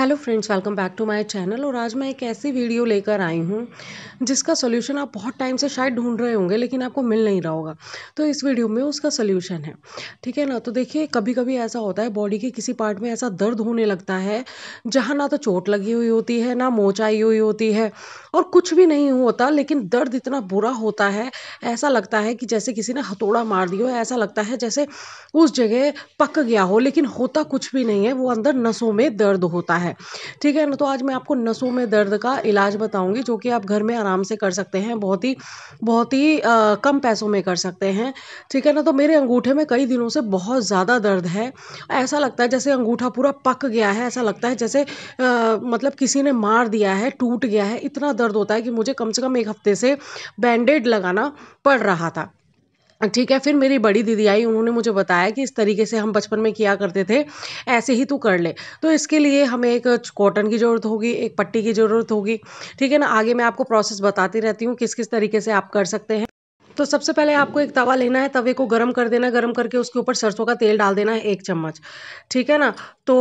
hello friends welcome back to my channel और आज मैं एक ऐसी वीडियो लेकर आई हूँ जिसका सोल्यूशन आप बहुत टाइम से शायद ढूंढ रहे होंगे लेकिन आपको मिल नहीं रहा होगा तो इस वीडियो में उसका सोल्यूशन है ठीक है ना तो देखिए कभी कभी ऐसा होता है बॉडी के किसी पार्ट में ऐसा दर्द होने लगता है जहाँ ना तो चोट लगी हुई होती है ना मोच आई हुई होती है और कुछ भी नहीं होता लेकिन दर्द इतना बुरा होता है ऐसा लगता है कि जैसे किसी ने हथौड़ा मार दिया हो ऐसा लगता है जैसे उस जगह पक गया हो लेकिन होता कुछ भी नहीं है वो अंदर नसों में दर्द होता है है ठीक है ना तो आज मैं आपको नसों में दर्द का इलाज बताऊंगी जो कि आप घर में आराम से कर सकते हैं बहुत ही बहुत ही कम पैसों में कर सकते हैं ठीक है ना तो मेरे अंगूठे में कई दिनों से बहुत ज़्यादा दर्द है ऐसा लगता है जैसे अंगूठा पूरा पक गया है ऐसा लगता है जैसे आ, मतलब किसी ने मार दिया है टूट गया है इतना दर्द होता है कि मुझे कम से कम एक हफ्ते से बैंडेड लगाना पड़ रहा था ठीक है फिर मेरी बड़ी दीदी आई उन्होंने मुझे बताया कि इस तरीके से हम बचपन में किया करते थे ऐसे ही तू कर ले तो इसके लिए हमें एक कॉटन की ज़रूरत होगी एक पट्टी की ज़रूरत होगी ठीक है ना आगे मैं आपको प्रोसेस बताती रहती हूँ किस किस तरीके से आप कर सकते हैं तो सबसे पहले आपको एक तवा लेना है तवे को गर्म कर देना है गर्म करके उसके ऊपर सरसों का तेल डाल देना है एक चम्मच ठीक है ना तो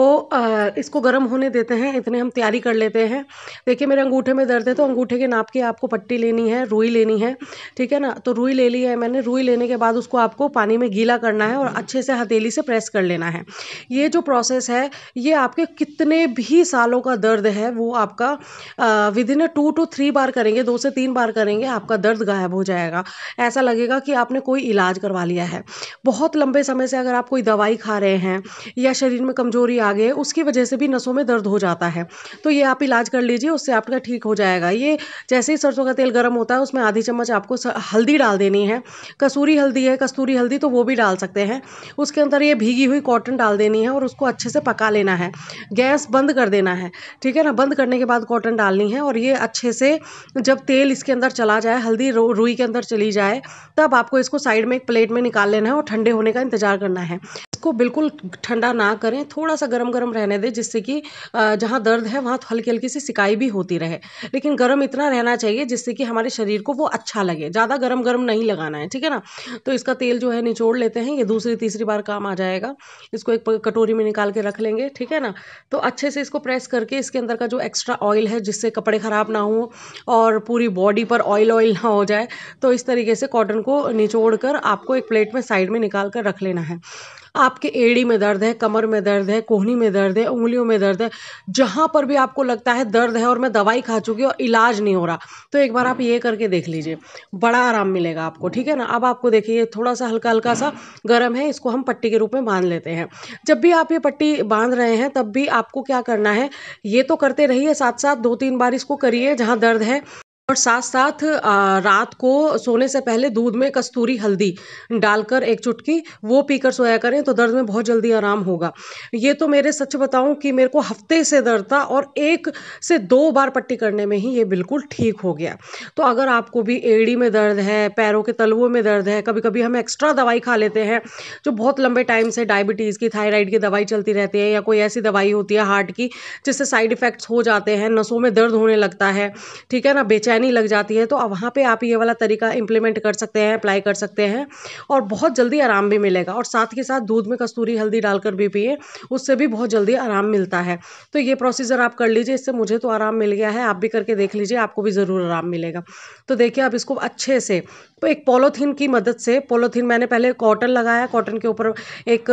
इसको गर्म होने देते हैं इतने हम तैयारी कर लेते हैं देखिए मेरे अंगूठे में दर्द है तो अंगूठे के नाप की आपको पट्टी लेनी है रुई लेनी है ठीक है ना तो रुई ले ली है मैंने रुई लेने के बाद उसको आपको पानी में गीला करना है और अच्छे से हथेली से प्रेस कर लेना है ये जो प्रोसेस है ये आपके कितने भी सालों का दर्द है वो आपका within two to three बार करेंगे दो से तीन बार करेंगे आपका दर्द गायब हो जाएगा ऐसा लगेगा कि आपने कोई इलाज करवा लिया है बहुत लंबे समय से अगर आप कोई दवाई खा रहे हैं या शरीर में कमजोरी आ गई है उसकी वजह से भी नसों में दर्द हो जाता है तो ये आप इलाज कर लीजिए उससे आपका ठीक हो जाएगा ये जैसे ही सरसों का तेल गर्म होता है उसमें आधी चम्मच आपको हल्दी डाल देनी है कसूरी हल्दी है कस्तूरी हल्दी तो वो भी डाल सकते हैं उसके अंदर ये भीगी हुई कॉटन डाल देनी है और उसको अच्छे से पका लेना है गैस बंद कर देना है ठीक है ना बंद करने के बाद कॉटन डालनी है और ये अच्छे से जब तेल इसके अंदर चला जाए हल्दी रुई के अंदर चली जाए जाए तब आपको इसको साइड में एक प्लेट में निकाल लेना है और ठंडे होने का इंतजार करना है इसको बिल्कुल ठंडा ना करें थोड़ा सा गर्म गर्म रहने दें जिससे कि जहाँ दर्द है वहाँ हल्की हल्की सी सिकाई भी होती रहे लेकिन गर्म इतना रहना चाहिए जिससे कि हमारे शरीर को वो अच्छा लगे ज़्यादा गर्म गर्म नहीं लगाना है ठीक है ना तो इसका तेल जो है निचोड़ लेते हैं ये दूसरी तीसरी बार काम आ जाएगा इसको एक कटोरी में निकाल के रख लेंगे ठीक है ना तो अच्छे से इसको प्रेस करके इसके अंदर का जो एक्स्ट्रा ऑयल है जिससे कपड़े ख़राब ना हो और पूरी बॉडी पर ऑयल ऑयल ना हो जाए तो इस तरीके से कॉटन को निचोड़ कर आपको एक प्लेट में साइड में निकाल कर रख लेना है आपके एड़ी में दर्द है कमर में दर्द है कोहनी में दर्द है उंगलियों में दर्द है जहाँ पर भी आपको लगता है दर्द है और मैं दवाई खा चुकी और इलाज नहीं हो रहा तो एक बार आप ये करके देख लीजिए बड़ा आराम मिलेगा आपको ठीक है ना अब आपको देखिए थोड़ा सा हल्का हल्का सा गर्म है इसको हम पट्टी के रूप में बांध लेते हैं जब भी आप ये पट्टी बांध रहे हैं तब भी आपको क्या करना है ये तो करते रहिए साथ साथ दो तीन बार इसको करिए जहाँ दर्द है और साथ साथ रात को सोने से पहले दूध में कस्तूरी हल्दी डालकर एक चुटकी वो पीकर सोया करें तो दर्द में बहुत जल्दी आराम होगा ये तो मेरे सच बताऊं कि मेरे को हफ्ते से दर्द था और एक से दो बार पट्टी करने में ही ये बिल्कुल ठीक हो गया तो अगर आपको भी एड़ी में दर्द है पैरों के तलुओं में दर्द है कभी कभी हम एक्स्ट्रा दवाई खा लेते हैं जो बहुत लंबे टाइम से डायबिटीज़ की थायराइड की दवाई चलती रहती है या कोई ऐसी दवाई होती है हार्ट की जिससे साइड इफ़ेक्ट्स हो जाते हैं नसों में दर्द होने लगता है ठीक है ना बेचैन लाइनें लग जाती है तो अब वहाँ पे आप ये वाला तरीका इम्प्लीमेंट कर सकते हैं अप्लाई कर सकते हैं और बहुत जल्दी आराम भी मिलेगा और साथ ही साथ दूध में कस्तूरी हल्दी डालकर भी पिए उससे भी बहुत जल्दी आराम मिलता है तो ये प्रोसीजर आप कर लीजिए इससे मुझे तो आराम मिल गया है आप भी करके देख लीजिए आपको भी ज़रूर आराम मिलेगा तो देखिए आप इसको अच्छे से तो एक पॉलोथीन की मदद से पॉलोथीन मैंने पहले कॉटन लगाया कॉटन के ऊपर एक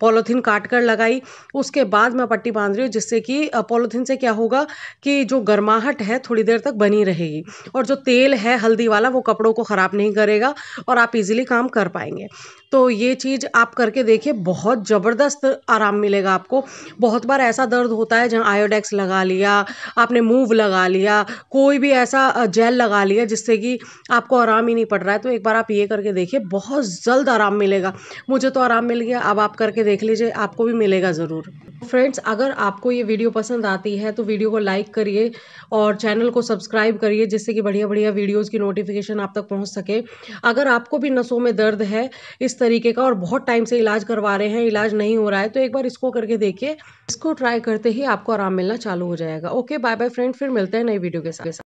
पॉलोथीन काट कर लगाई उसके बाद मैं पट्टी बांध रही हूँ जिससे कि पॉलोथीन से क्या होगा कि जो गर्माहट है थोड़ी देर तक बनी रहे रहेगी और जो तेल है हल्दी वाला वो कपड़ों को ख़राब नहीं करेगा और आप इज़िली काम कर पाएंगे तो ये चीज़ आप करके देखिए बहुत ज़बरदस्त आराम मिलेगा आपको बहुत बार ऐसा दर्द होता है जहाँ आयोडेक्स लगा लिया आपने मूव लगा लिया कोई भी ऐसा जेल लगा लिया जिससे कि आपको आराम ही नहीं पड़ रहा है तो एक बार आप ये करके देखिए बहुत जल्द आराम मिलेगा मुझे तो आराम मिल गया अब आप करके देख लीजिए आपको भी मिलेगा ज़रूर फ्रेंड्स अगर आपको ये वीडियो पसंद आती है तो वीडियो को लाइक करिए और चैनल को सब्सक्राइब करिए जिससे कि बढ़िया बढ़िया वीडियोज़ की नोटिफिकेशन आप तक पहुँच सके अगर आपको भी नसों में दर्द है इस तरीके का और बहुत टाइम से इलाज करवा रहे हैं इलाज नहीं हो रहा है तो एक बार इसको करके देखिए इसको ट्राई करते ही आपको आराम मिलना चालू हो जाएगा ओके बाय बाय फ्रेंड फिर मिलते हैं नई वीडियो के साथ